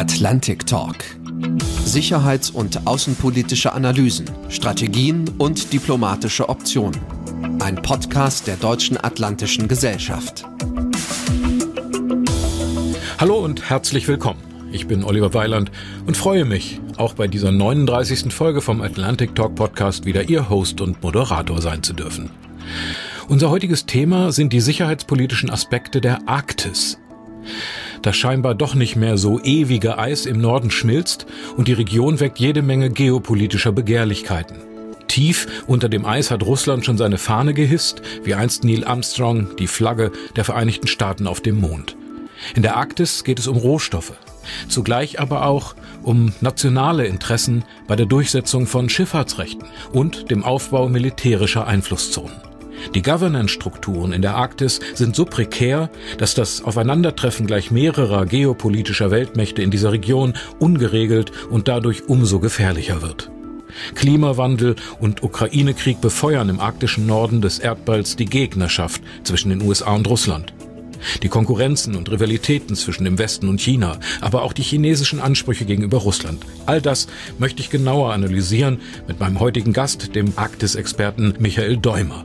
Atlantic Talk. Sicherheits- und außenpolitische Analysen, Strategien und diplomatische Optionen. Ein Podcast der Deutschen Atlantischen Gesellschaft. Hallo und herzlich willkommen. Ich bin Oliver Weiland und freue mich, auch bei dieser 39. Folge vom Atlantic Talk Podcast wieder Ihr Host und Moderator sein zu dürfen. Unser heutiges Thema sind die sicherheitspolitischen Aspekte der Arktis das scheinbar doch nicht mehr so ewige Eis im Norden schmilzt und die Region weckt jede Menge geopolitischer Begehrlichkeiten. Tief unter dem Eis hat Russland schon seine Fahne gehisst, wie einst Neil Armstrong die Flagge der Vereinigten Staaten auf dem Mond. In der Arktis geht es um Rohstoffe, zugleich aber auch um nationale Interessen bei der Durchsetzung von Schifffahrtsrechten und dem Aufbau militärischer Einflusszonen. Die Governance-Strukturen in der Arktis sind so prekär, dass das Aufeinandertreffen gleich mehrerer geopolitischer Weltmächte in dieser Region ungeregelt und dadurch umso gefährlicher wird. Klimawandel und Ukraine-Krieg befeuern im arktischen Norden des Erdballs die Gegnerschaft zwischen den USA und Russland. Die Konkurrenzen und Rivalitäten zwischen dem Westen und China, aber auch die chinesischen Ansprüche gegenüber Russland. All das möchte ich genauer analysieren mit meinem heutigen Gast, dem Arktis-Experten Michael Däumer.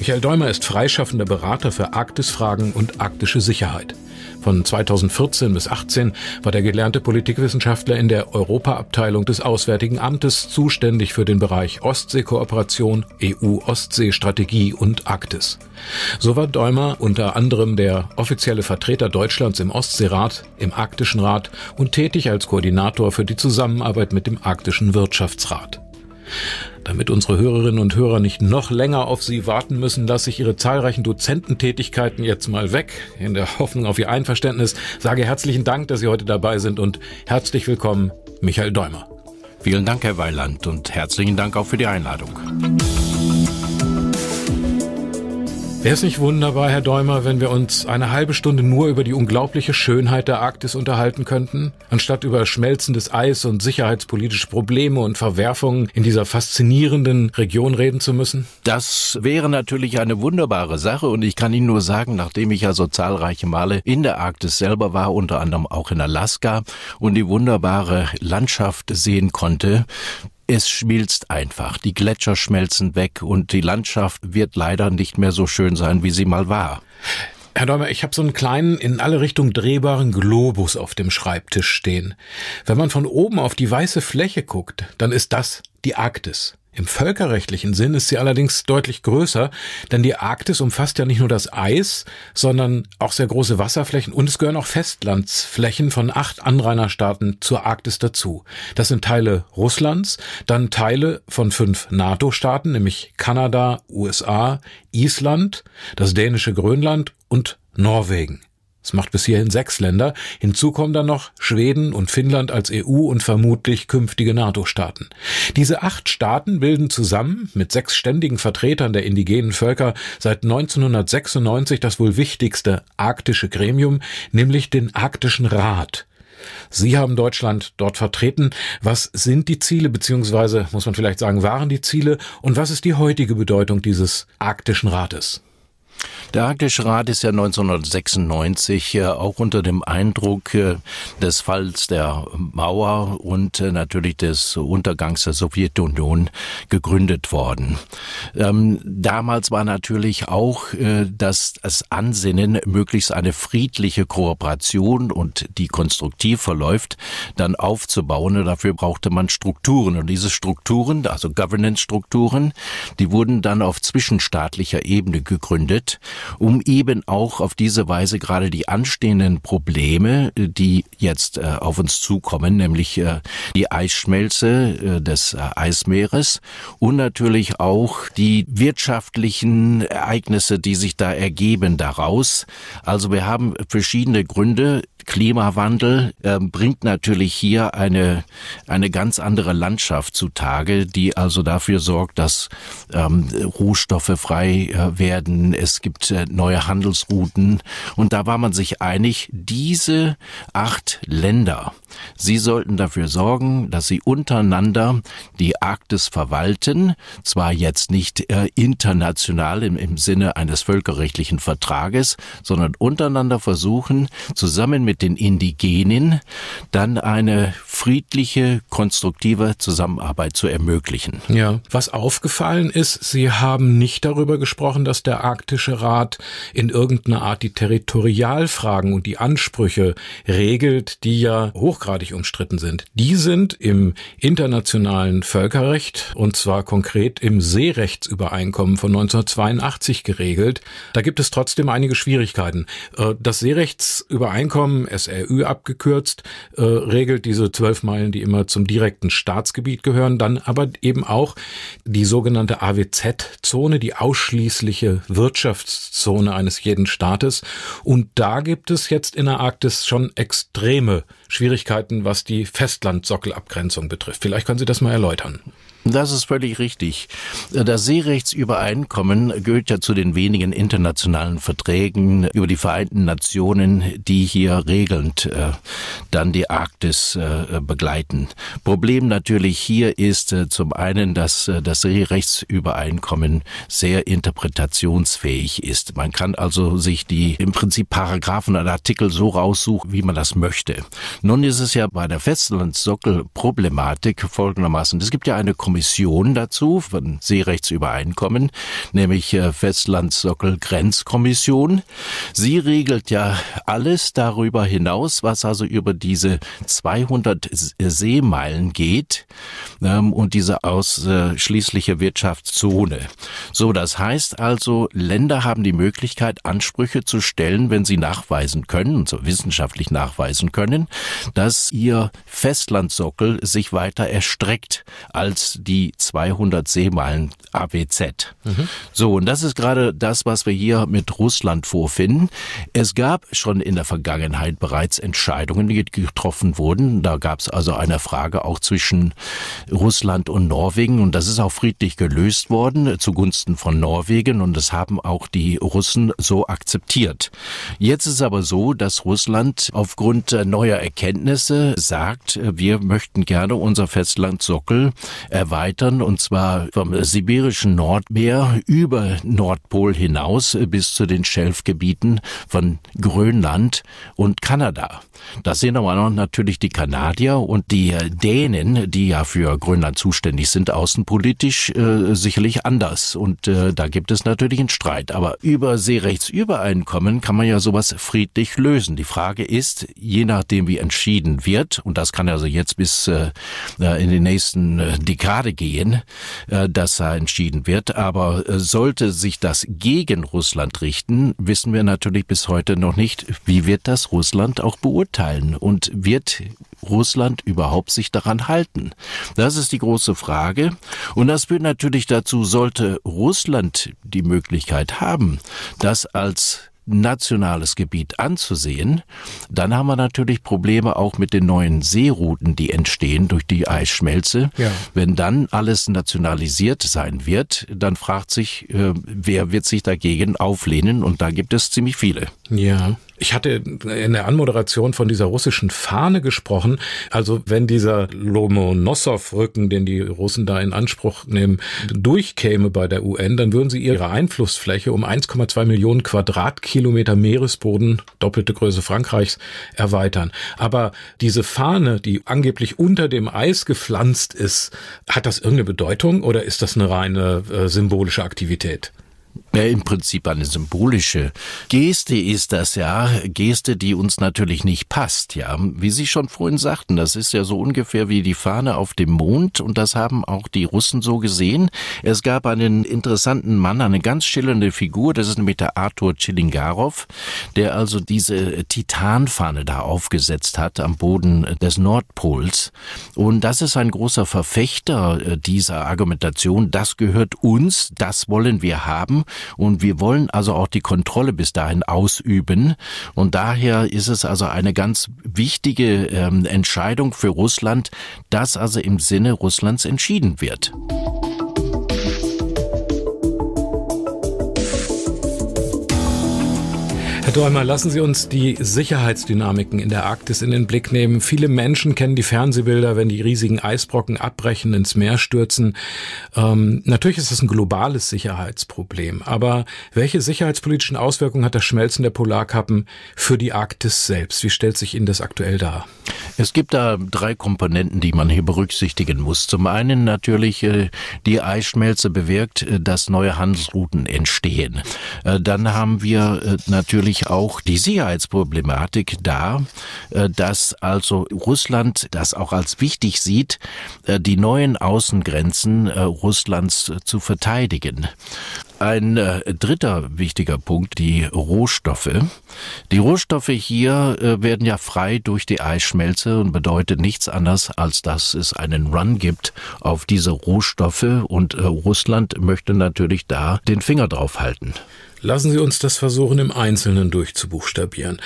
Michael Däumer ist freischaffender Berater für Arktisfragen und arktische Sicherheit. Von 2014 bis 2018 war der gelernte Politikwissenschaftler in der Europaabteilung des Auswärtigen Amtes zuständig für den Bereich Ostseekooperation, EU-Ostsee-Strategie und Arktis. So war Däumer unter anderem der offizielle Vertreter Deutschlands im Ostseerat, im Arktischen Rat und tätig als Koordinator für die Zusammenarbeit mit dem Arktischen Wirtschaftsrat. Damit unsere Hörerinnen und Hörer nicht noch länger auf Sie warten müssen, lasse ich Ihre zahlreichen Dozententätigkeiten jetzt mal weg. In der Hoffnung auf Ihr Einverständnis sage herzlichen Dank, dass Sie heute dabei sind und herzlich willkommen, Michael Däumer. Vielen Dank, Herr Weiland, und herzlichen Dank auch für die Einladung. Wäre es nicht wunderbar, Herr Däumer, wenn wir uns eine halbe Stunde nur über die unglaubliche Schönheit der Arktis unterhalten könnten, anstatt über schmelzendes Eis und sicherheitspolitische Probleme und Verwerfungen in dieser faszinierenden Region reden zu müssen? Das wäre natürlich eine wunderbare Sache und ich kann Ihnen nur sagen, nachdem ich ja so zahlreiche Male in der Arktis selber war, unter anderem auch in Alaska und die wunderbare Landschaft sehen konnte, es schmilzt einfach, die Gletscher schmelzen weg und die Landschaft wird leider nicht mehr so schön sein, wie sie mal war. Herr Däumer, ich habe so einen kleinen, in alle Richtungen drehbaren Globus auf dem Schreibtisch stehen. Wenn man von oben auf die weiße Fläche guckt, dann ist das die Arktis. Im völkerrechtlichen Sinn ist sie allerdings deutlich größer, denn die Arktis umfasst ja nicht nur das Eis, sondern auch sehr große Wasserflächen und es gehören auch Festlandsflächen von acht Anrainerstaaten zur Arktis dazu. Das sind Teile Russlands, dann Teile von fünf NATO-Staaten, nämlich Kanada, USA, Island, das dänische Grönland und Norwegen. Das macht bis hierhin sechs Länder. Hinzu kommen dann noch Schweden und Finnland als EU und vermutlich künftige NATO-Staaten. Diese acht Staaten bilden zusammen mit sechs ständigen Vertretern der indigenen Völker seit 1996 das wohl wichtigste arktische Gremium, nämlich den Arktischen Rat. Sie haben Deutschland dort vertreten. Was sind die Ziele, beziehungsweise muss man vielleicht sagen, waren die Ziele und was ist die heutige Bedeutung dieses arktischen Rates? Der Arktische Rat ist ja 1996 äh, auch unter dem Eindruck äh, des Falls der Mauer und äh, natürlich des Untergangs der Sowjetunion gegründet worden. Ähm, damals war natürlich auch das, das Ansinnen, möglichst eine friedliche Kooperation und die konstruktiv verläuft, dann aufzubauen. Und dafür brauchte man Strukturen. Und diese Strukturen, also Governance-Strukturen, die wurden dann auf zwischenstaatlicher Ebene gegründet um eben auch auf diese Weise gerade die anstehenden Probleme, die jetzt äh, auf uns zukommen, nämlich äh, die Eisschmelze äh, des äh, Eismeeres und natürlich auch die wirtschaftlichen Ereignisse, die sich da ergeben daraus. Also wir haben verschiedene Gründe. Klimawandel ähm, bringt natürlich hier eine, eine ganz andere Landschaft zutage, die also dafür sorgt, dass ähm, Rohstoffe frei äh, werden. Es es gibt äh, neue Handelsrouten. Und da war man sich einig, diese acht Länder, sie sollten dafür sorgen, dass sie untereinander die Arktis verwalten. Zwar jetzt nicht äh, international im Sinne eines völkerrechtlichen Vertrages, sondern untereinander versuchen, zusammen mit den Indigenen dann eine friedliche, konstruktive Zusammenarbeit zu ermöglichen. Ja, was aufgefallen ist, Sie haben nicht darüber gesprochen, dass der arktische Europäische Rat in irgendeiner Art die Territorialfragen und die Ansprüche regelt, die ja hochgradig umstritten sind. Die sind im internationalen Völkerrecht und zwar konkret im Seerechtsübereinkommen von 1982 geregelt. Da gibt es trotzdem einige Schwierigkeiten. Äh, das Seerechtsübereinkommen, SRÜ abgekürzt, äh, regelt diese zwölf Meilen, die immer zum direkten Staatsgebiet gehören, dann aber eben auch die sogenannte AWZ-Zone, die ausschließliche Wirtschaft Herrschaftszone eines jeden Staates. Und da gibt es jetzt in der Arktis schon extreme Schwierigkeiten, was die Festlandsockelabgrenzung betrifft. Vielleicht können Sie das mal erläutern. Das ist völlig richtig. Das Seerechtsübereinkommen gehört ja zu den wenigen internationalen Verträgen über die Vereinten Nationen, die hier regelnd äh, dann die Arktis äh, begleiten. Problem natürlich hier ist äh, zum einen, dass äh, das Seerechtsübereinkommen sehr interpretationsfähig ist. Man kann also sich die im Prinzip Paragraphen oder Artikel so raussuchen, wie man das möchte. Nun ist es ja bei der Festlandsockelproblematik folgendermaßen. Es gibt ja eine Kommission dazu von Seerechtsübereinkommen, nämlich äh, Festlandsockel-Grenzkommission. Sie regelt ja alles darüber hinaus, was also über diese 200 äh, Seemeilen geht ähm, und diese ausschließliche Wirtschaftszone. So, das heißt also, Länder haben die Möglichkeit, Ansprüche zu stellen, wenn sie nachweisen können, so wissenschaftlich nachweisen können, dass ihr Festlandsockel sich weiter erstreckt als die 200 Seemeilen AWZ. Mhm. So, und das ist gerade das, was wir hier mit Russland vorfinden. Es gab schon in der Vergangenheit bereits Entscheidungen, die getroffen wurden. Da gab es also eine Frage auch zwischen Russland und Norwegen und das ist auch friedlich gelöst worden zugunsten von Norwegen und das haben auch die Russen so akzeptiert. Jetzt ist aber so, dass Russland aufgrund neuer Erkenntnisse sagt, wir möchten gerne unser Festlandsockel erweitern erweitern, und zwar vom sibirischen Nordmeer über Nordpol hinaus bis zu den Schelfgebieten von Grönland und Kanada. Das sehen aber noch natürlich die Kanadier und die Dänen, die ja für Grönland zuständig sind, außenpolitisch äh, sicherlich anders. Und äh, da gibt es natürlich einen Streit. Aber über Seerechtsübereinkommen kann man ja sowas friedlich lösen. Die Frage ist, je nachdem wie entschieden wird, und das kann also jetzt bis äh, äh in den nächsten äh, Dekaden Parade gehen, äh, dass da entschieden wird. Aber äh, sollte sich das gegen Russland richten, wissen wir natürlich bis heute noch nicht, wie wird das Russland auch beurteilen und wird Russland überhaupt sich daran halten? Das ist die große Frage. Und das führt natürlich dazu, sollte Russland die Möglichkeit haben, das als nationales Gebiet anzusehen. Dann haben wir natürlich Probleme auch mit den neuen Seerouten, die entstehen durch die Eisschmelze. Ja. Wenn dann alles nationalisiert sein wird, dann fragt sich, äh, wer wird sich dagegen auflehnen? Und da gibt es ziemlich viele. Ja. Ich hatte in der Anmoderation von dieser russischen Fahne gesprochen. Also wenn dieser Lomonossow-Rücken, den die Russen da in Anspruch nehmen, durchkäme bei der UN, dann würden sie ihre Einflussfläche um 1,2 Millionen Quadratkilometer Meeresboden, doppelte Größe Frankreichs, erweitern. Aber diese Fahne, die angeblich unter dem Eis gepflanzt ist, hat das irgendeine Bedeutung oder ist das eine reine äh, symbolische Aktivität? ja, im Prinzip eine symbolische Geste ist das ja, Geste, die uns natürlich nicht passt, ja. Wie Sie schon vorhin sagten, das ist ja so ungefähr wie die Fahne auf dem Mond und das haben auch die Russen so gesehen. Es gab einen interessanten Mann, eine ganz schillernde Figur, das ist nämlich der Arthur Chilingarov, der also diese Titanfahne da aufgesetzt hat am Boden des Nordpols. Und das ist ein großer Verfechter äh, dieser Argumentation, das gehört uns, das wollen wir haben und wir wollen also auch die Kontrolle bis dahin ausüben. Und daher ist es also eine ganz wichtige ähm, Entscheidung für Russland, dass also im Sinne Russlands entschieden wird. Herr Däumer, lassen Sie uns die Sicherheitsdynamiken in der Arktis in den Blick nehmen. Viele Menschen kennen die Fernsehbilder, wenn die riesigen Eisbrocken abbrechen, ins Meer stürzen. Ähm, natürlich ist das ein globales Sicherheitsproblem, aber welche sicherheitspolitischen Auswirkungen hat das Schmelzen der Polarkappen für die Arktis selbst? Wie stellt sich Ihnen das aktuell dar? Es gibt da drei Komponenten, die man hier berücksichtigen muss. Zum einen natürlich äh, die Eisschmelze bewirkt, äh, dass neue Handelsrouten entstehen. Äh, dann haben wir natürlich natürlich auch die Sicherheitsproblematik da, äh, dass also Russland das auch als wichtig sieht, äh, die neuen Außengrenzen äh, Russlands zu verteidigen. Ein dritter wichtiger Punkt, die Rohstoffe. Die Rohstoffe hier werden ja frei durch die Eisschmelze und bedeutet nichts anderes, als dass es einen Run gibt auf diese Rohstoffe und Russland möchte natürlich da den Finger drauf halten. Lassen Sie uns das versuchen, im Einzelnen durchzubuchstabieren.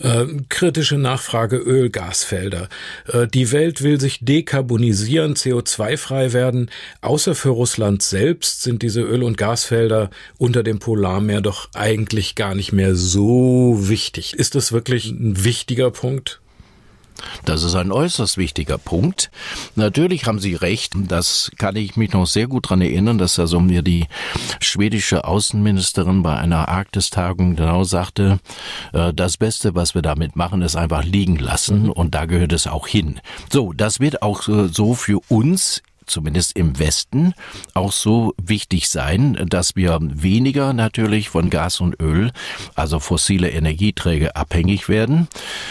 Äh, kritische Nachfrage Öl, Gasfelder. Äh, die Welt will sich dekarbonisieren, CO2-frei werden. Außer für Russland selbst sind diese Öl- und Gasfelder unter dem Polarmeer doch eigentlich gar nicht mehr so wichtig. Ist das wirklich ein wichtiger Punkt? Das ist ein äußerst wichtiger Punkt. Natürlich haben Sie recht, das kann ich mich noch sehr gut daran erinnern, dass also mir die schwedische Außenministerin bei einer Arktistagung genau sagte, äh, das Beste, was wir damit machen, ist einfach liegen lassen und da gehört es auch hin. So, das wird auch äh, so für uns zumindest im Westen, auch so wichtig sein, dass wir weniger natürlich von Gas und Öl, also fossile Energieträger, abhängig werden.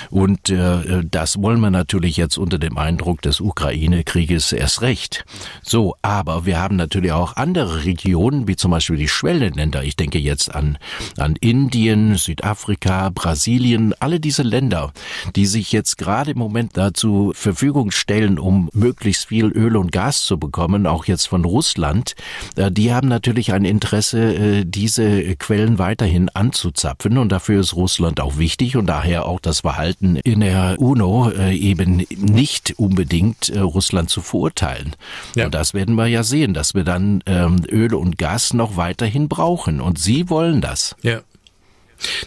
Und äh, das wollen wir natürlich jetzt unter dem Eindruck des Ukraine-Krieges erst recht. So, aber wir haben natürlich auch andere Regionen, wie zum Beispiel die Schwellenländer. Ich denke jetzt an, an Indien, Südafrika, Brasilien, alle diese Länder, die sich jetzt gerade im Moment dazu Verfügung stellen, um möglichst viel Öl und Gas zu bekommen, auch jetzt von Russland, äh, die haben natürlich ein Interesse, äh, diese Quellen weiterhin anzuzapfen und dafür ist Russland auch wichtig und daher auch das Verhalten in der UNO äh, eben nicht unbedingt Russland zu verurteilen. Ja. Und das werden wir ja sehen, dass wir dann ähm, Öl und Gas noch weiterhin brauchen und sie wollen das. Ja.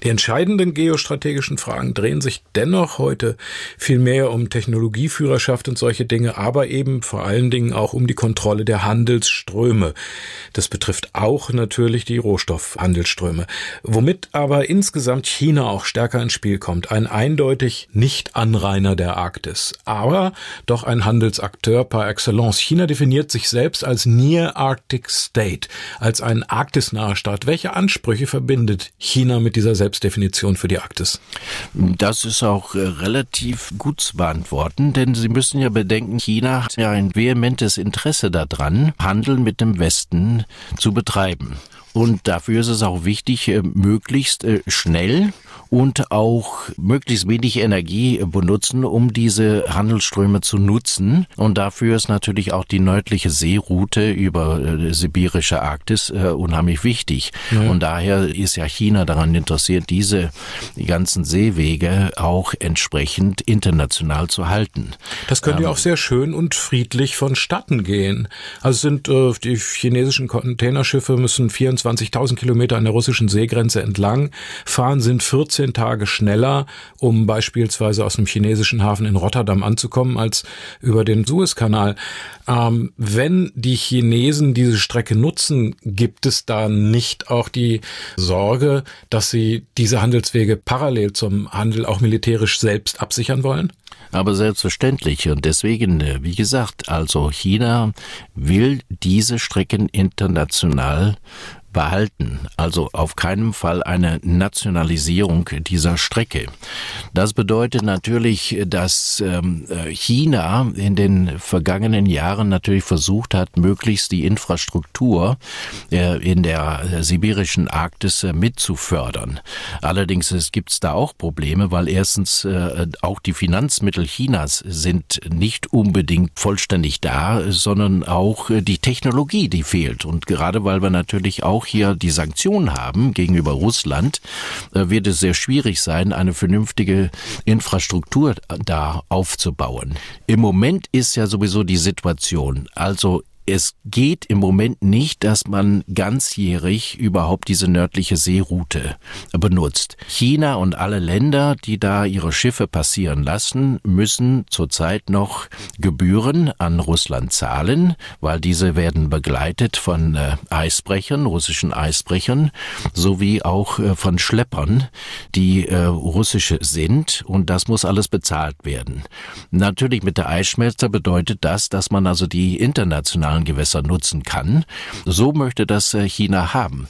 Die entscheidenden geostrategischen Fragen drehen sich dennoch heute viel mehr um Technologieführerschaft und solche Dinge, aber eben vor allen Dingen auch um die Kontrolle der Handelsströme. Das betrifft auch natürlich die Rohstoffhandelsströme, womit aber insgesamt China auch stärker ins Spiel kommt. Ein eindeutig Nicht-Anrainer der Arktis, aber doch ein Handelsakteur par excellence. China definiert sich selbst als Near Arctic State, als ein arktisnaher Staat. Welche Ansprüche verbindet China mit dieser dieser Selbstdefinition für die Arktis? Das ist auch äh, relativ gut zu beantworten, denn Sie müssen ja bedenken, China hat ja ein vehementes Interesse daran, Handel mit dem Westen zu betreiben. Und dafür ist es auch wichtig, äh, möglichst äh, schnell und auch möglichst wenig Energie benutzen, um diese Handelsströme zu nutzen. Und dafür ist natürlich auch die nördliche Seeroute über äh, sibirische Arktis äh, unheimlich wichtig. Ja. Und daher ist ja China daran interessiert, diese die ganzen Seewege auch entsprechend international zu halten. Das könnte ja ähm, auch sehr schön und friedlich vonstatten gehen. Also sind äh, die chinesischen Containerschiffe müssen 24.000 Kilometer an der russischen Seegrenze entlang fahren, sind 14 14 Tage schneller, um beispielsweise aus dem chinesischen Hafen in Rotterdam anzukommen, als über den Suezkanal. Ähm, wenn die Chinesen diese Strecke nutzen, gibt es da nicht auch die Sorge, dass sie diese Handelswege parallel zum Handel auch militärisch selbst absichern wollen? Aber selbstverständlich und deswegen, äh, wie gesagt, also China will diese Strecken international behalten, also auf keinen Fall eine Nationalisierung dieser Strecke. Das bedeutet natürlich, dass ähm, äh, China in den vergangenen Jahren natürlich versucht hat, möglichst die Infrastruktur äh, in der sibirischen Arktis äh, mitzufördern. Allerdings gibt es da auch Probleme, weil erstens auch die Finanzmittel Chinas sind nicht unbedingt vollständig da, sondern auch die Technologie, die fehlt. Und gerade weil wir natürlich auch auch hier die Sanktionen haben gegenüber Russland, äh, wird es sehr schwierig sein, eine vernünftige Infrastruktur äh, da aufzubauen. Im Moment ist ja sowieso die Situation, also es geht im Moment nicht, dass man ganzjährig überhaupt diese nördliche Seeroute benutzt. China und alle Länder, die da ihre Schiffe passieren lassen, müssen zurzeit noch Gebühren an Russland zahlen, weil diese werden begleitet von äh, Eisbrechern, russischen Eisbrechern, sowie auch äh, von Schleppern, die äh, russische sind und das muss alles bezahlt werden. Natürlich mit der Eisschmelzer bedeutet das, dass man also die internationalen internationalen Gewässern nutzen kann. So möchte das äh, China haben.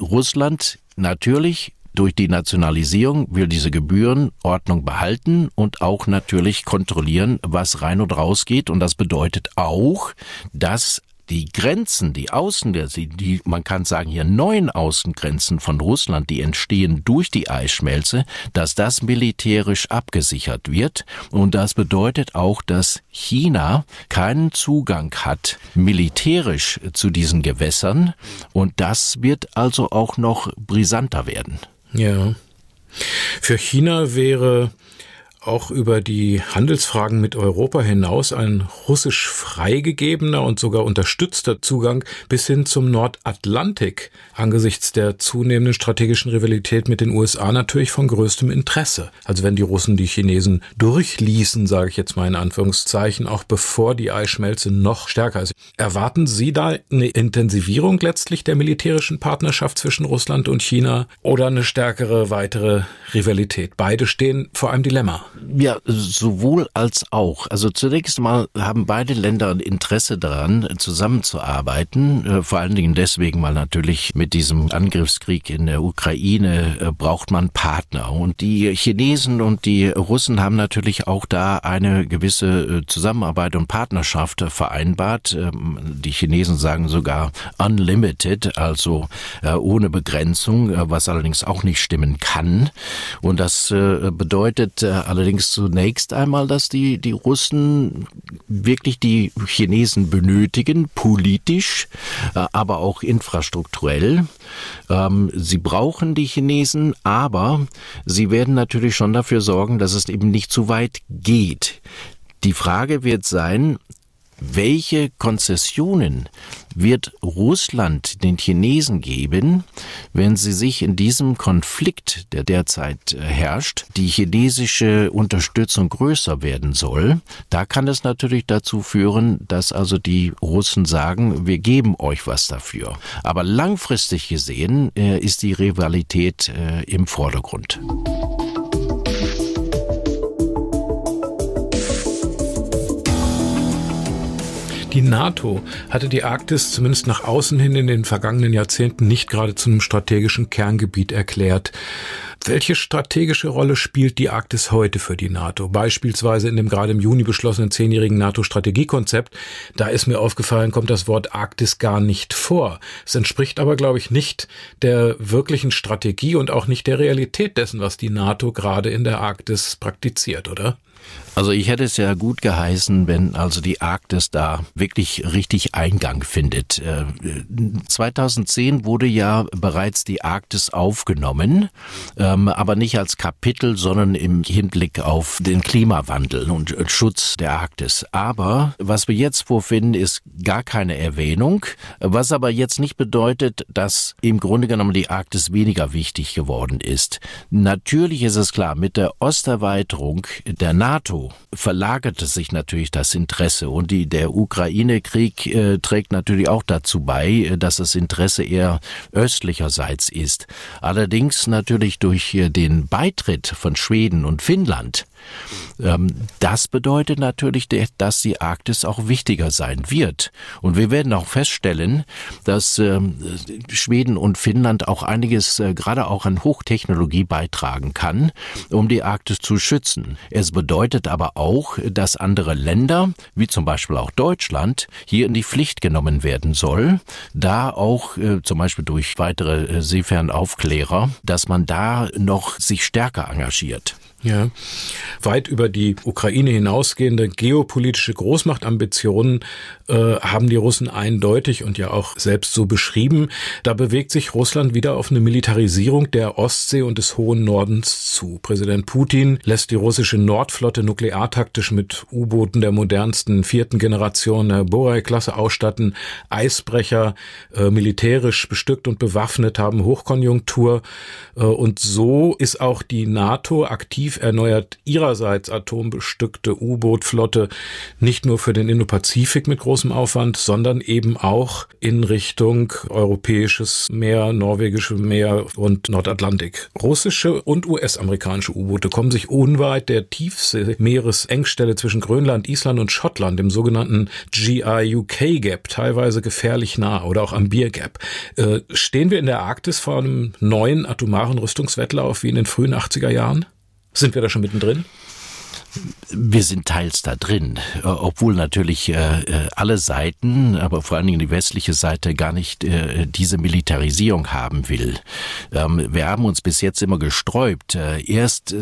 Russland natürlich durch die Nationalisierung will diese Gebührenordnung behalten und auch natürlich kontrollieren, was rein und raus geht. Und das bedeutet auch, dass die Grenzen, die Außen, die, man kann sagen hier neuen Außengrenzen von Russland, die entstehen durch die Eisschmelze, dass das militärisch abgesichert wird. Und das bedeutet auch, dass China keinen Zugang hat militärisch zu diesen Gewässern. Und das wird also auch noch brisanter werden. Ja. Für China wäre auch über die Handelsfragen mit Europa hinaus ein russisch freigegebener und sogar unterstützter Zugang bis hin zum Nordatlantik angesichts der zunehmenden strategischen Rivalität mit den USA natürlich von größtem Interesse. Also wenn die Russen die Chinesen durchließen, sage ich jetzt mal in Anführungszeichen, auch bevor die Eisschmelze noch stärker ist. Erwarten Sie da eine Intensivierung letztlich der militärischen Partnerschaft zwischen Russland und China oder eine stärkere weitere Rivalität? Beide stehen vor einem Dilemma. Ja, sowohl als auch. Also zunächst mal haben beide Länder ein Interesse daran, zusammenzuarbeiten. Äh, vor allen Dingen deswegen, weil natürlich mit diesem Angriffskrieg in der Ukraine äh, braucht man Partner. Und die Chinesen und die Russen haben natürlich auch da eine gewisse äh, Zusammenarbeit und Partnerschaft vereinbart. Ähm, die Chinesen sagen sogar unlimited, also ohne Begrenzung, was allerdings auch nicht stimmen kann. Und das bedeutet, allerdings zunächst einmal, dass die, die Russen wirklich die Chinesen benötigen, politisch, äh, aber auch infrastrukturell. Ähm, sie brauchen die Chinesen, aber sie werden natürlich schon dafür sorgen, dass es eben nicht zu weit geht. Die Frage wird sein, welche Konzessionen wird Russland den Chinesen geben, wenn sie sich in diesem Konflikt, der derzeit äh, herrscht, die chinesische Unterstützung größer werden soll? Da kann es natürlich dazu führen, dass also die Russen sagen, wir geben euch was dafür. Aber langfristig gesehen äh, ist die Rivalität äh, im Vordergrund. Die NATO hatte die Arktis zumindest nach außen hin in den vergangenen Jahrzehnten nicht gerade zu einem strategischen Kerngebiet erklärt. Welche strategische Rolle spielt die Arktis heute für die NATO? Beispielsweise in dem gerade im Juni beschlossenen zehnjährigen NATO-Strategiekonzept. Da ist mir aufgefallen, kommt das Wort Arktis gar nicht vor. Es entspricht aber, glaube ich, nicht der wirklichen Strategie und auch nicht der Realität dessen, was die NATO gerade in der Arktis praktiziert, oder? Also ich hätte es ja gut geheißen, wenn also die Arktis da wirklich richtig Eingang findet. 2010 äh, wurde ja bereits die Arktis aufgenommen, ähm, aber nicht als Kapitel, sondern im Hinblick auf den Klimawandel und äh, Schutz der Arktis. Aber was wir jetzt vorfinden, ist gar keine Erwähnung, was aber jetzt nicht bedeutet, dass im Grunde genommen die Arktis weniger wichtig geworden ist. Natürlich ist es klar, mit der Osterweiterung der NATO verlagerte sich natürlich das Interesse und die, der Ukraine-Krieg äh, trägt natürlich auch dazu bei, äh, dass das Interesse eher östlicherseits ist. Allerdings natürlich durch äh, den Beitritt von Schweden und Finnland ähm, das bedeutet natürlich, dass die Arktis auch wichtiger sein wird. Und wir werden auch feststellen, dass ähm, Schweden und Finnland auch einiges äh, gerade auch an Hochtechnologie beitragen kann, um die Arktis zu schützen. Es bedeutet aber auch, dass andere Länder, wie zum Beispiel auch Deutschland, hier in die Pflicht genommen werden soll, da auch äh, zum Beispiel durch weitere äh, Seefernaufklärer, dass man da noch sich stärker engagiert. Ja. Weit über die Ukraine hinausgehende geopolitische Großmachtambitionen äh, haben die Russen eindeutig und ja auch selbst so beschrieben. Da bewegt sich Russland wieder auf eine Militarisierung der Ostsee und des hohen Nordens zu. Präsident Putin lässt die russische Nordflotte nukleartaktisch mit U-Booten der modernsten vierten Generation der äh, Borei-Klasse ausstatten. Eisbrecher äh, militärisch bestückt und bewaffnet haben Hochkonjunktur. Äh, und so ist auch die NATO aktiv Kiew erneuert ihrerseits atombestückte U-Boot-Flotte nicht nur für den Indopazifik mit großem Aufwand, sondern eben auch in Richtung europäisches Meer, norwegische Meer und Nordatlantik. Russische und US-amerikanische U-Boote kommen sich unweit der Tiefseemeeresengstelle zwischen Grönland, Island und Schottland dem sogenannten GI-UK-Gap teilweise gefährlich nah oder auch am Beer Gap. Äh, stehen wir in der Arktis vor einem neuen atomaren Rüstungswettlauf wie in den frühen 80er Jahren? Sind wir da schon mittendrin? wir sind teils da drin, äh, obwohl natürlich äh, äh, alle Seiten, aber vor allen Dingen die westliche Seite gar nicht diese Militarisierung haben will. Ähm, wir haben uns bis jetzt immer gesträubt. erst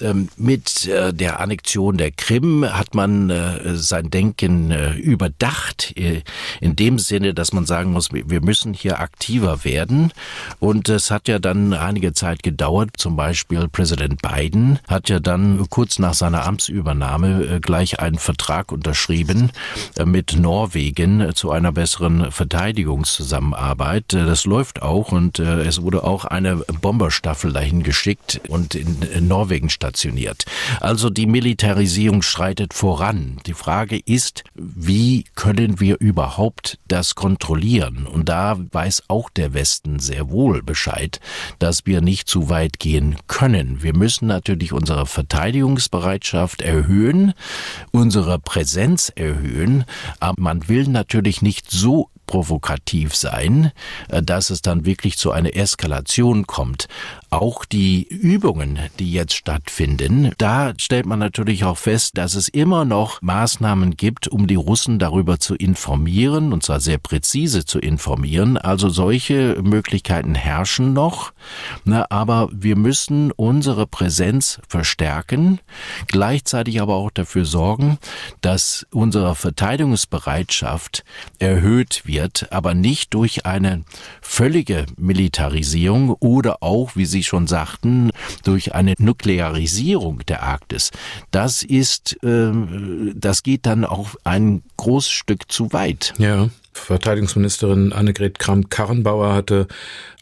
ähm, mit der Annexion der Krim hat man sein Denken überdacht, in dem Sinne, dass man sagen muss, wir müssen hier aktiver werden. Und es hat ja dann einige Zeit gedauert. Zum Beispiel Präsident Biden hat ja dann kurz nach seiner seiner Amtsübernahme äh, gleich einen Vertrag unterschrieben äh, mit Norwegen äh, zu einer besseren Verteidigungszusammenarbeit. Das läuft auch und es wurde auch eine Bomberstaffel dahin geschickt und in Norwegen stationiert. Also die Militarisierung schreitet voran. Die Frage ist, wie können wir überhaupt das kontrollieren? Und da weiß auch der Westen sehr wohl Bescheid, dass wir nicht zu weit gehen können. Wir müssen natürlich unsere Verteidigungsbereiche Bereitschaft erhöhen, unsere Präsenz erhöhen, aber man will natürlich nicht so provokativ sein, äh, dass es dann wirklich zu einer Eskalation kommt. Auch die Übungen, die jetzt stattfinden, da stellt man natürlich auch fest, dass es immer noch Maßnahmen gibt, um die Russen darüber zu informieren, und zwar sehr präzise zu informieren. Also solche Möglichkeiten herrschen noch, na, ne, aber wir müssen unsere Präsenz verstärken, gleichzeitig aber auch dafür sorgen, dass unsere Verteidigungsbereitschaft erhöht wird, aber nicht durch eine völlige Militarisierung oder auch, wie Sie Sie schon sagten, durch eine Nuklearisierung der Arktis. Das ist, äh, das geht dann auch ein Großstück zu weit. Ja. Verteidigungsministerin Annegret Kramp-Karrenbauer hatte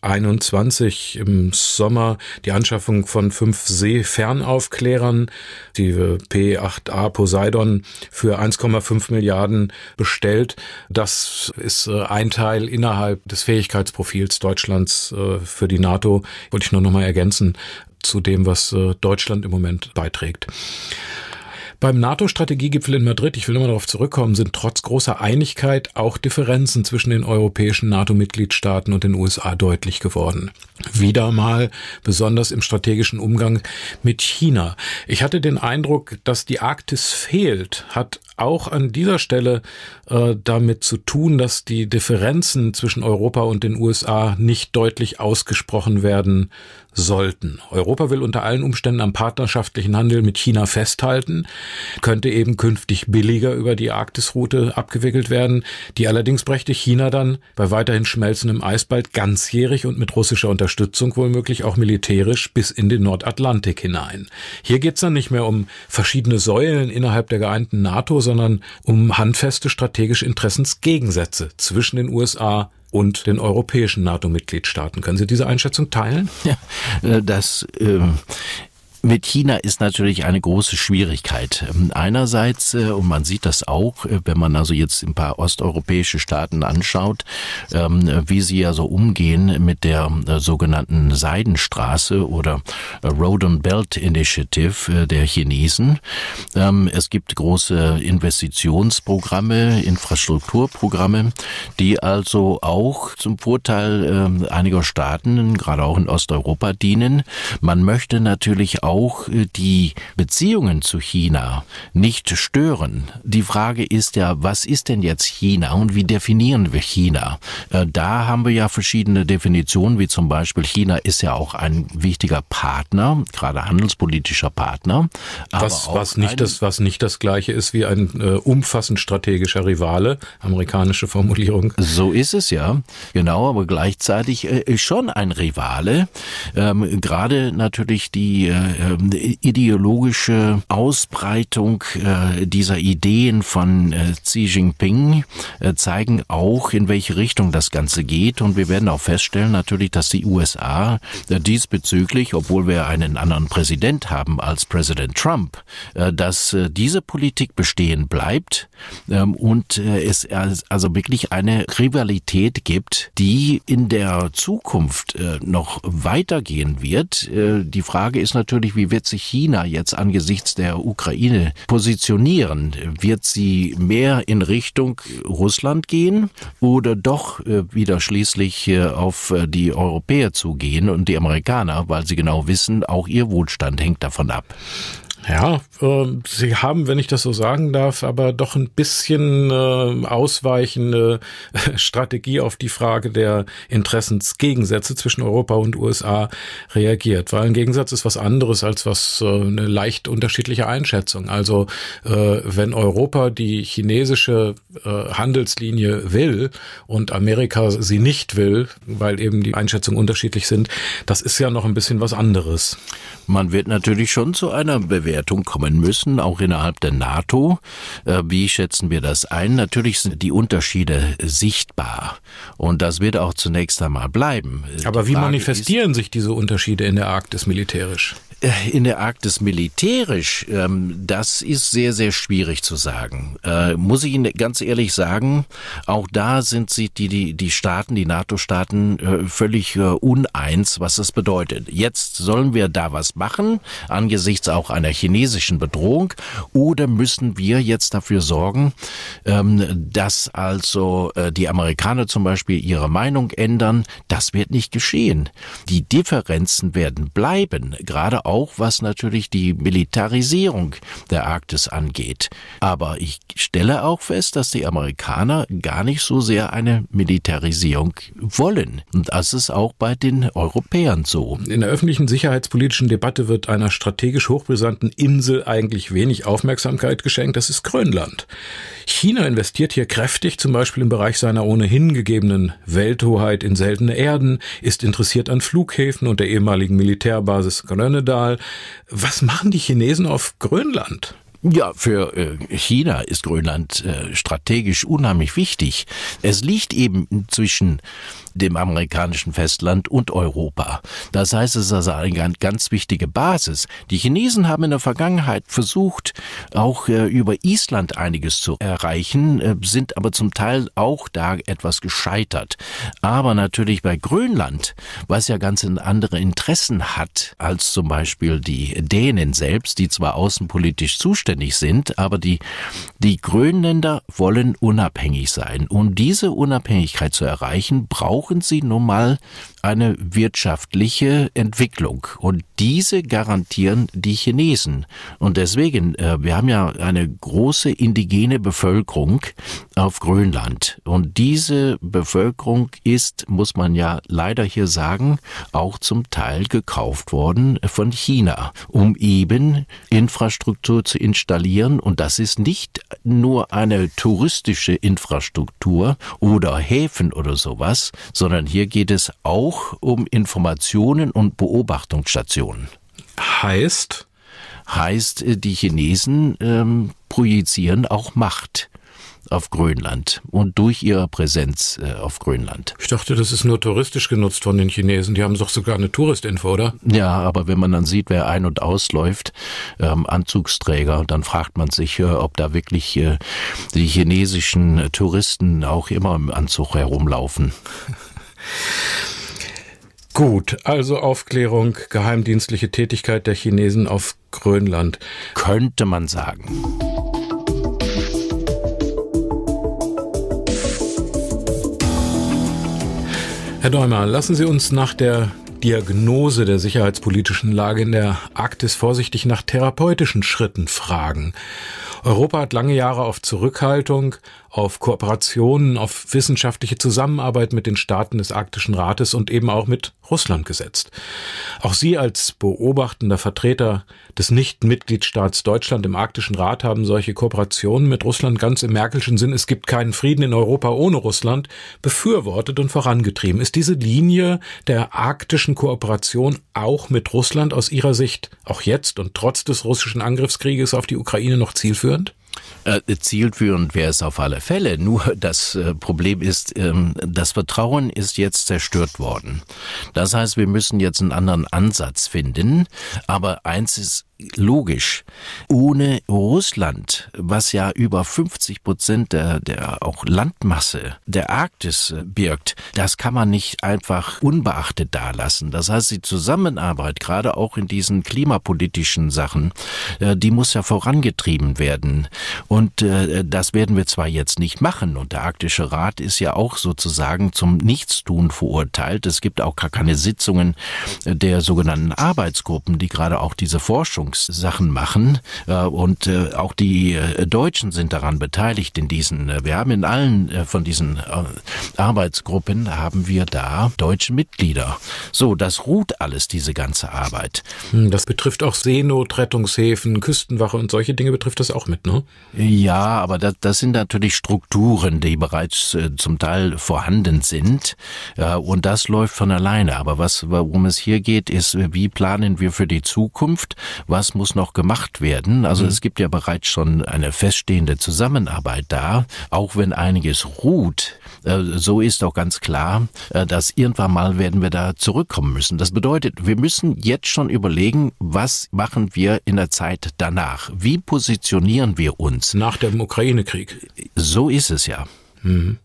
21 im Sommer die Anschaffung von fünf Seefernaufklärern, die P8A Poseidon, für 1,5 Milliarden bestellt. Das ist äh, ein Teil innerhalb des Fähigkeitsprofils Deutschlands äh, für die NATO. Wollte ich nur noch mal ergänzen zu dem, was äh, Deutschland im Moment beiträgt. Beim NATO-Strategiegipfel in Madrid, ich will nochmal darauf zurückkommen, sind trotz großer Einigkeit auch Differenzen zwischen den europäischen NATO-Mitgliedstaaten und den USA deutlich geworden. Wieder mal, besonders im strategischen Umgang mit China. Ich hatte den Eindruck, dass die Arktis fehlt, hat auch an dieser Stelle äh, damit zu tun, dass die Differenzen zwischen Europa und den USA nicht deutlich ausgesprochen werden sollten. Europa will unter allen Umständen am partnerschaftlichen Handel mit China festhalten, könnte eben künftig billiger über die Arktisroute abgewickelt werden, die allerdings brächte China dann bei weiterhin schmelzendem Eis bald ganzjährig und mit russischer Unterstützung womöglich auch militärisch bis in den Nordatlantik hinein. Hier geht's dann nicht mehr um verschiedene Säulen innerhalb der geeinten NATO, sondern um handfeste strategische Interessensgegensätze zwischen den USA und den europäischen NATO-Mitgliedstaaten. Können Sie diese Einschätzung teilen? Ja, äh, das äh, mit China ist natürlich eine große Schwierigkeit. Ähm, einerseits, äh, und man sieht das auch, äh, wenn man also jetzt ein paar osteuropäische Staaten anschaut, ähm, wie sie ja so umgehen mit der äh, sogenannten Seidenstraße oder Road and Belt Initiative der Chinesen. Ähm, es gibt große Investitionsprogramme, Infrastrukturprogramme, die also auch zum Vorteil einiger Staaten, gerade auch in Osteuropa, dienen. Man möchte natürlich auch auch äh, die Beziehungen zu China nicht stören. Die Frage ist ja, was ist denn jetzt China und wie definieren wir China? Äh, da haben wir ja verschiedene Definitionen, wie zum Beispiel China ist ja auch ein wichtiger Partner, gerade handelspolitischer Partner. Was, was, nicht das, was nicht das gleiche ist wie ein äh, umfassend strategischer Rivale, amerikanische Formulierung. So ist es ja, genau, aber gleichzeitig äh, schon ein Rivale. Ähm, gerade natürlich die äh, ähm, ideologische Ausbreitung äh, dieser Ideen von äh, Xi Jinping äh, zeigen auch, in welche Richtung das Ganze geht. Und wir werden auch feststellen natürlich, dass die USA diesbezüglich, obwohl wir einen anderen Präsident haben als Präsident Trump, dass diese Politik bestehen bleibt ähm, und es also wirklich eine Rivalität gibt, die in der Zukunft noch weitergehen wird. Die Frage ist natürlich, sich, wie wird sich China jetzt angesichts der Ukraine positionieren? Wird sie mehr in Richtung Russland gehen oder doch äh, wieder schließlich äh, auf äh, die Europäer zugehen und die Amerikaner, weil sie genau wissen, auch ihr Wohlstand hängt davon ab? Ja, äh, sie haben, wenn ich das so sagen darf, aber doch ein bisschen äh, ausweichende Strategie auf die Frage der Interessensgegensätze zwischen Europa und USA reagiert. Weil ein Gegensatz ist was anderes als was äh, eine leicht unterschiedliche Einschätzung. Also äh, wenn Europa die chinesische äh, Handelslinie will und Amerika sie nicht will, weil eben die Einschätzungen unterschiedlich sind, das ist ja noch ein bisschen was anderes. Man wird natürlich schon zu einer Bewertung kommen müssen, auch innerhalb der NATO. Äh, wie schätzen wir das ein? Natürlich sind die Unterschiede sichtbar. Und das wird auch zunächst einmal bleiben. Aber die wie Frage manifestieren ist, sich diese Unterschiede in der Arktis militärisch? Äh, in der Arktis militärisch, ähm, das ist sehr, sehr schwierig zu sagen. Äh, muss ich Ihnen ganz ehrlich sagen, auch da sind sie die, die, die Staaten, die NATO-Staaten äh, völlig uneins, was das bedeutet. Jetzt sollen wir da was machen, angesichts auch einer chinesischen Bedrohung, oder müssen wir jetzt dafür sorgen, ähm, dass also die Amerikaner zum Beispiel ihre Meinung ändern? Das wird nicht geschehen. Die Differenzen werden bleiben, gerade auch auch was natürlich die Militarisierung der Arktis angeht. Aber ich stelle auch fest, dass die Amerikaner gar nicht so sehr eine Militarisierung wollen. Und das ist auch bei den Europäern so. In der öffentlichen sicherheitspolitischen Debatte wird einer strategisch hochbrisanten Insel eigentlich wenig Aufmerksamkeit geschenkt. Das ist Grönland. China investiert hier kräftig, zum Beispiel im Bereich seiner ohnehin gegebenen Welthoheit in seltene Erden, ist interessiert an Flughäfen und der ehemaligen Militärbasis Gröneda mal, was machen die Chinesen auf Grönland? Ja, für äh, China ist Grönland äh, strategisch unheimlich wichtig. Es liegt eben zwischen dem amerikanischen Festland und Europa. Das heißt, es ist also eine ganz wichtige Basis. Die Chinesen haben in der Vergangenheit versucht, auch äh, über Island einiges zu erreichen, äh, sind aber zum Teil auch da etwas gescheitert. Aber natürlich bei Grönland, was ja ganz andere Interessen hat als zum Beispiel die Dänen selbst, die zwar außenpolitisch zuständig selbstständig sind, aber die, die Grönländer wollen unabhängig sein. Um diese Unabhängigkeit zu erreichen, brauchen sie nun mal eine wirtschaftliche Entwicklung. Und diese garantieren die Chinesen. Und deswegen, äh, wir haben ja eine große indigene Bevölkerung auf Grönland. Und diese Bevölkerung ist, muss man ja leider hier sagen, auch zum Teil gekauft worden von China, um eben Infrastruktur zu installieren. Und das ist nicht nur eine touristische Infrastruktur oder Häfen oder sowas, sondern hier geht es auch um Informationen und Beobachtungsstationen. Heißt? Heißt, äh, die Chinesen ähm, projizieren auch Macht auf Grönland und durch ihre Präsenz äh, auf Grönland. Ich dachte, das ist nur touristisch genutzt von den Chinesen. Die haben doch sogar eine Touristinfo, oder? Ja, aber wenn man dann sieht, wer ein- und ausläuft, ähm, Anzugsträger, dann fragt man sich, äh, ob da wirklich äh, die chinesischen Touristen auch immer im Anzug herumlaufen. Gut, also Aufklärung, geheimdienstliche Tätigkeit der Chinesen auf Grönland. Könnte man sagen. Herr Däumer, lassen Sie uns nach der Diagnose der sicherheitspolitischen Lage in der Arktis vorsichtig nach therapeutischen Schritten fragen. Europa hat lange Jahre auf Zurückhaltung, auf Kooperationen, auf wissenschaftliche Zusammenarbeit mit den Staaten des Arktischen Rates und eben auch mit Russland gesetzt. Auch Sie als beobachtender Vertreter des Nicht-Mitgliedstaats Deutschland im Arktischen Rat haben solche Kooperationen mit Russland ganz im merkelschen Sinn, es gibt keinen Frieden in Europa ohne Russland, befürwortet und vorangetrieben. Ist diese Linie der arktischen Kooperation auch mit Russland aus Ihrer Sicht auch jetzt und trotz des russischen Angriffskrieges auf die Ukraine noch zielführend? Äh, zielführend wäre es auf alle Fälle. Nur das äh, Problem ist, ähm, das Vertrauen ist jetzt zerstört worden. Das heißt, wir müssen jetzt einen anderen Ansatz finden. Aber eins ist logisch. Ohne Russland, was ja über 50 Prozent der, der auch Landmasse der Arktis birgt, das kann man nicht einfach unbeachtet dalassen. Das heißt, die Zusammenarbeit, gerade auch in diesen klimapolitischen Sachen, äh, die muss ja vorangetrieben werden. Und äh, das werden wir zwar jetzt nicht machen. Und der Arktische Rat ist ja auch sozusagen zum Nichtstun verurteilt. Es gibt auch gar keine Sitzungen äh, der sogenannten Arbeitsgruppen, die gerade auch diese Forschung Bildungssachen machen äh, und äh, auch die äh, Deutschen sind daran beteiligt in diesen. Wir haben in allen von diesen Arbeitsgruppen haben wir da deutsche Mitglieder. So, das ruht alles, diese ganze Arbeit. Hm, das betrifft auch Seenotrettungshäfen, Küstenwache und solche Dinge betrifft das auch mit, ne? Ja, aber das, das sind natürlich Strukturen, die bereits zum Teil vorhanden sind und das läuft von alleine. Aber was, worum es hier geht, ist, wie planen wir für die Zukunft? was muss noch gemacht werden. Also mhm. es gibt ja bereits schon eine feststehende Zusammenarbeit da, auch wenn einiges ruht. Äh, so ist auch ganz klar, äh, dass irgendwann mal werden wir da zurückkommen müssen. Das bedeutet, wir müssen jetzt schon überlegen, was machen wir in der Zeit danach? Wie positionieren wir uns? Nach dem Ukraine-Krieg. So ist es ja. Mhm.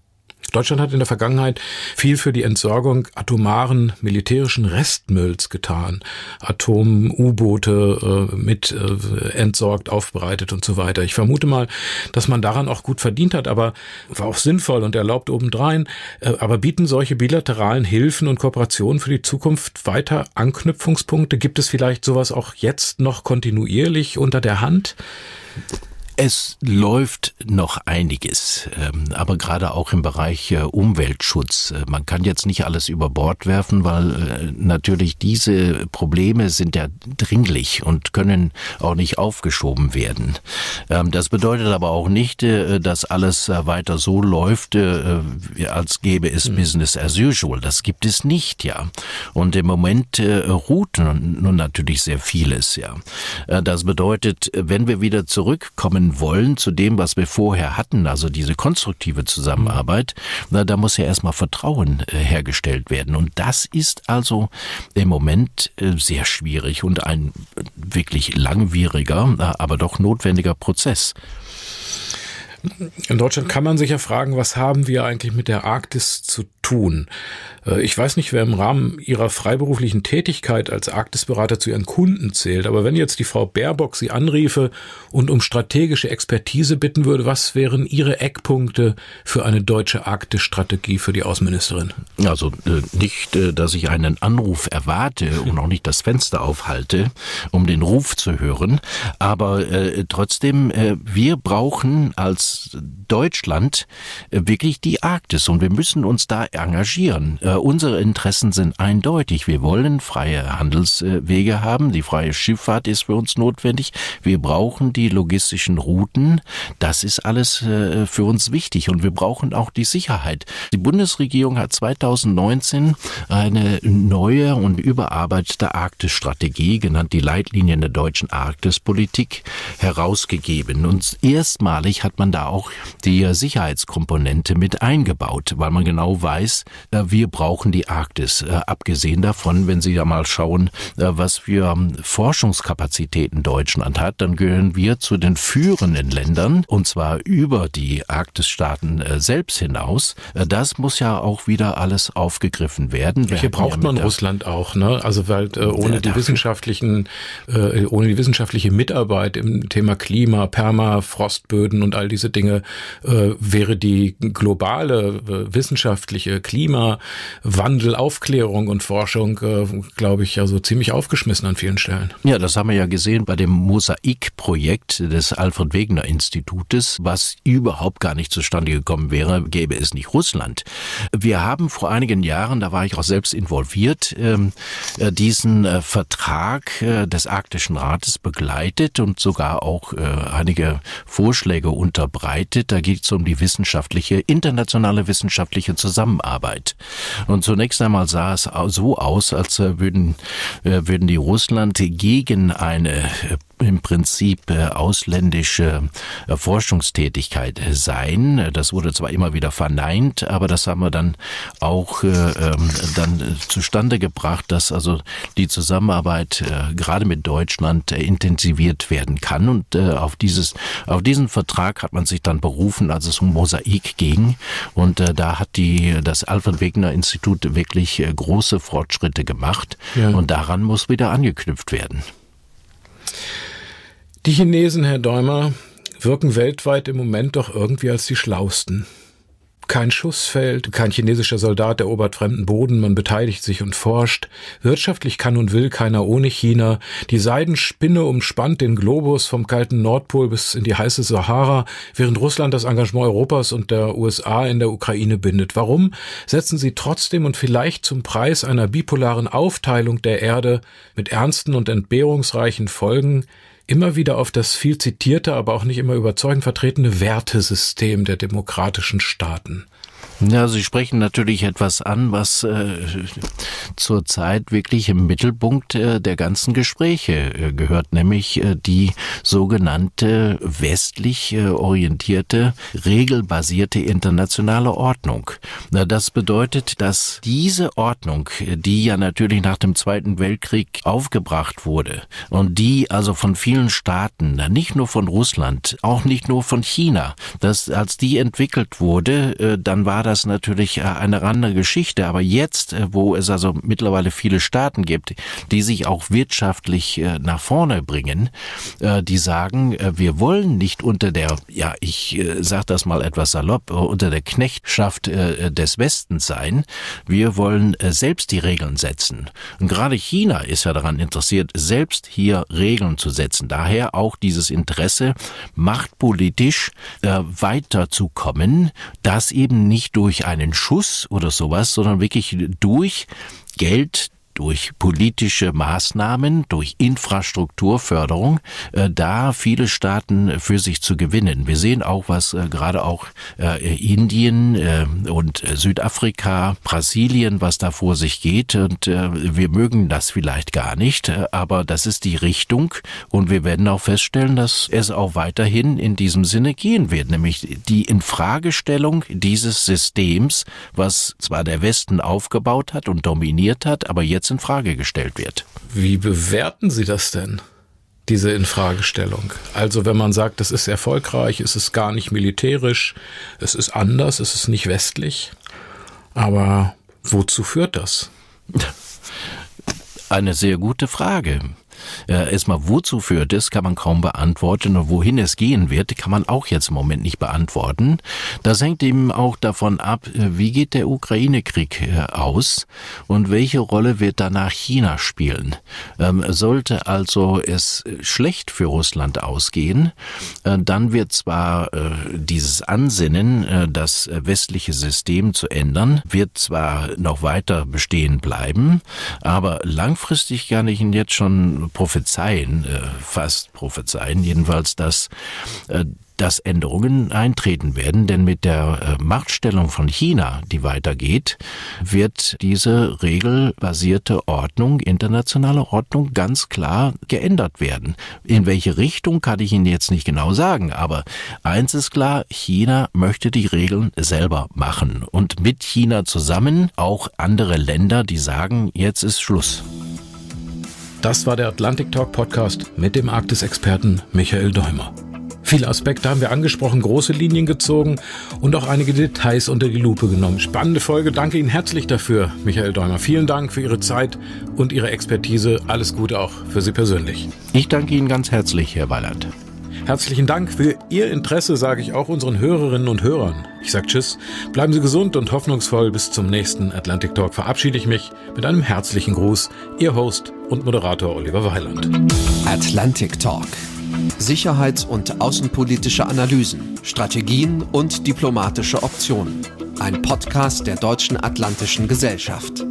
Deutschland hat in der Vergangenheit viel für die Entsorgung atomaren militärischen Restmülls getan. Atom-U-Boote äh, mit äh, entsorgt, aufbereitet und so weiter. Ich vermute mal, dass man daran auch gut verdient hat, aber war auch sinnvoll und erlaubt obendrein. Äh, aber bieten solche bilateralen Hilfen und Kooperationen für die Zukunft weiter Anknüpfungspunkte? Gibt es vielleicht sowas auch jetzt noch kontinuierlich unter der Hand? Es läuft noch einiges, ähm, aber gerade auch im Bereich äh, Umweltschutz. Äh, man kann jetzt nicht alles über Bord werfen, weil äh, natürlich diese Probleme sind ja dringlich und können auch nicht aufgeschoben werden. Ähm, das bedeutet aber auch nicht, dass alles weiter so läuft, als gäbe es mhm. Business as usual. Das gibt es nicht, ja. Und im Moment ruht nun natürlich sehr vieles, ja. Das bedeutet, wenn wir wieder zurückkommen wollen zu dem, was wir vorher hatten, also diese konstruktive Zusammenarbeit, na, da muss ja erstmal Vertrauen äh, hergestellt werden. Und das ist also im Moment äh, sehr schwierig und ein äh, wirklich langwieriger, äh, aber doch notwendiger Prozess. In Deutschland kann man sich ja fragen, was haben wir eigentlich mit der Arktis zu tun? Äh, ich weiß nicht, wer im Rahmen ihrer freiberuflichen Tätigkeit als Arktisberater zu ihren Kunden zählt, aber wenn jetzt die Frau Baerbock sie anriefe und um strategische Expertise bitten würde, was wären ihre Eckpunkte für eine deutsche Arktisstrategie für die Außenministerin? Also äh, nicht, äh, dass ich einen Anruf erwarte und auch nicht das Fenster aufhalte, um den Ruf zu hören, aber trotzdem, wir brauchen als Deutschland wirklich die Arktis und wir müssen uns da engagieren unsere Interessen sind eindeutig. Wir wollen freie Handelswege haben. Die freie Schifffahrt ist für uns notwendig. Wir brauchen die logistischen Routen. Das ist alles äh, für uns wichtig. Und wir brauchen auch die Sicherheit. Die Bundesregierung hat 2019 eine neue und überarbeitete Arktis-Strategie, genannt die Leitlinien der deutschen Arktispolitik, herausgegeben. Und erstmalig hat man da auch die Sicherheitskomponente mit eingebaut, weil man genau weiß, äh, wir brauchen brauchen die Arktis. Äh, abgesehen davon, wenn Sie ja mal schauen, äh, was für Forschungskapazitäten Deutschland hat, dann gehören wir zu den führenden Ländern und zwar über die Arktisstaaten äh, selbst hinaus. Äh, das muss ja auch wieder alles aufgegriffen werden. Hier braucht ja man Russland auch, ne? Also weil äh, ohne die wissenschaftlichen, äh, ohne die wissenschaftliche Mitarbeit im Thema Klima, Perma, Frostböden und all diese Dinge äh, wäre die globale äh, wissenschaftliche Klima Wandel, Aufklärung und Forschung, äh, glaube ich, also ziemlich aufgeschmissen an vielen Stellen. Ja, das haben wir ja gesehen bei dem Mosaik-Projekt des Alfred Wegener Institutes, was überhaupt gar nicht zustande gekommen wäre, gäbe es nicht Russland. Wir haben vor einigen Jahren, da war ich auch selbst involviert, ähm, äh, diesen äh, Vertrag äh, des Arktischen Rates begleitet und sogar auch einige Vorschläge unterbreitet. Da geht es um die wissenschaftliche, internationale wissenschaftliche Zusammenarbeit. Und zunächst einmal sah es so aus, als äh, würden, äh, würden die Russland gegen eine äh, im Prinzip äh, ausländische äh, Forschungstätigkeit äh, sein. Das wurde zwar immer wieder verneint, aber das haben wir dann auch ähm, dann zustande gebracht, dass also die Zusammenarbeit gerade mit Deutschland intensiviert werden kann. Und auf dieses, auf diesen Vertrag hat man sich dann berufen, als es um Mosaik ging. Und da hat die, das Alfred Wegener Institut wirklich große Fortschritte gemacht. Ja. Und daran muss wieder angeknüpft werden. Die Chinesen, Herr Däumer, wirken weltweit im Moment doch irgendwie als die Schlausten. Kein Schussfeld, kein chinesischer Soldat erobert fremden Boden, man beteiligt sich und forscht. Wirtschaftlich kann und will keiner ohne China. Die Seidenspinne umspannt den Globus vom kalten Nordpol bis in die heiße Sahara, während Russland das Engagement Europas und der USA in der Ukraine bindet. Warum setzen sie trotzdem und vielleicht zum Preis einer bipolaren Aufteilung der Erde mit ernsten und entbehrungsreichen Folgen immer wieder auf das viel zitierte, aber auch nicht immer überzeugend vertretene Wertesystem der demokratischen Staaten. Ja, Sie sprechen natürlich etwas an, was äh, zurzeit wirklich im Mittelpunkt äh, der ganzen Gespräche äh, gehört, nämlich äh, die sogenannte westlich äh, orientierte, regelbasierte internationale Ordnung. Na, das bedeutet, dass diese Ordnung, die ja natürlich nach dem Zweiten Weltkrieg aufgebracht wurde und die also von vielen Staaten, nicht nur von Russland, auch nicht nur von China, dass als die entwickelt wurde, äh, dann war das das natürlich äh, eine andere Geschichte. Aber jetzt, äh, wo es also mittlerweile viele Staaten gibt, die sich auch wirtschaftlich äh, nach vorne bringen, die sagen, wir wollen nicht unter der, ja, ich sage das mal etwas salopp, unter der Knechtschaft des Westens sein. Wir wollen selbst die Regeln setzen. Und gerade China ist ja daran interessiert, selbst hier Regeln zu setzen. Daher auch dieses Interesse, machtpolitisch weiterzukommen, das eben nicht durch durch einen Schuss oder sowas, sondern wirklich durch Geld durch politische Maßnahmen, durch Infrastrukturförderung, äh, da viele Staaten für sich zu gewinnen. Wir sehen auch, was äh, gerade auch äh, Indien und Südafrika, Brasilien, was da vor sich geht. Und wir mögen das vielleicht gar nicht, aber das ist die Richtung. Und wir werden auch feststellen, dass es auch weiterhin in diesem Sinne gehen wird, nämlich die Infragestellung dieses Systems, was zwar der Westen aufgebaut hat und dominiert hat, aber jetzt in Frage gestellt wird. Wie bewerten Sie das denn? diese Infragestellung. Also wenn man sagt, es ist erfolgreich, es ist gar nicht militärisch, es ist anders, es ist nicht westlich. Aber wozu führt das? Eine sehr gute Frage. Äh, erstmal, wozu führt es, kann man kaum beantworten und wohin es gehen wird, kann man auch jetzt im Moment nicht beantworten. Das hängt eben auch davon ab, äh, wie geht der Ukraine-Krieg äh, aus und welche Rolle wird danach China spielen. Ähm, sollte also es schlecht für Russland ausgehen, äh, dann wird zwar äh, dieses Ansinnen, äh, das westliche System zu ändern, wird zwar noch weiter bestehen bleiben, aber langfristig kann ich Ihnen jetzt schon prophezeien, äh, fast prophezeien jedenfalls, dass äh, dass Änderungen eintreten werden, denn mit der äh, Machtstellung von China, die weitergeht, wird diese regelbasierte Ordnung, internationale Ordnung ganz klar geändert werden. In welche Richtung kann ich Ihnen jetzt nicht genau sagen, aber eins ist klar, China möchte die Regeln selber machen und mit China zusammen auch andere Länder, die sagen, jetzt ist Schluss. Das war der Atlantic Talk Podcast mit dem Arktis-Experten Michael Däumer. Viele Aspekte haben wir angesprochen, große Linien gezogen und auch einige Details unter die Lupe genommen. Spannende Folge, danke Ihnen herzlich dafür, Michael Däumer. Vielen Dank für Ihre Zeit und Ihre Expertise. Alles Gute auch für Sie persönlich. Ich danke Ihnen ganz herzlich, Herr Wallert. Herzlichen Dank für Ihr Interesse, sage ich auch unseren Hörerinnen und Hörern. Ich sage Tschüss, bleiben Sie gesund und hoffnungsvoll. Bis zum nächsten Atlantic Talk verabschiede ich mich mit einem herzlichen Gruß. Ihr Host und Moderator Oliver Weiland. Atlantic Talk. Sicherheits- und außenpolitische Analysen, Strategien und diplomatische Optionen. Ein Podcast der Deutschen Atlantischen Gesellschaft.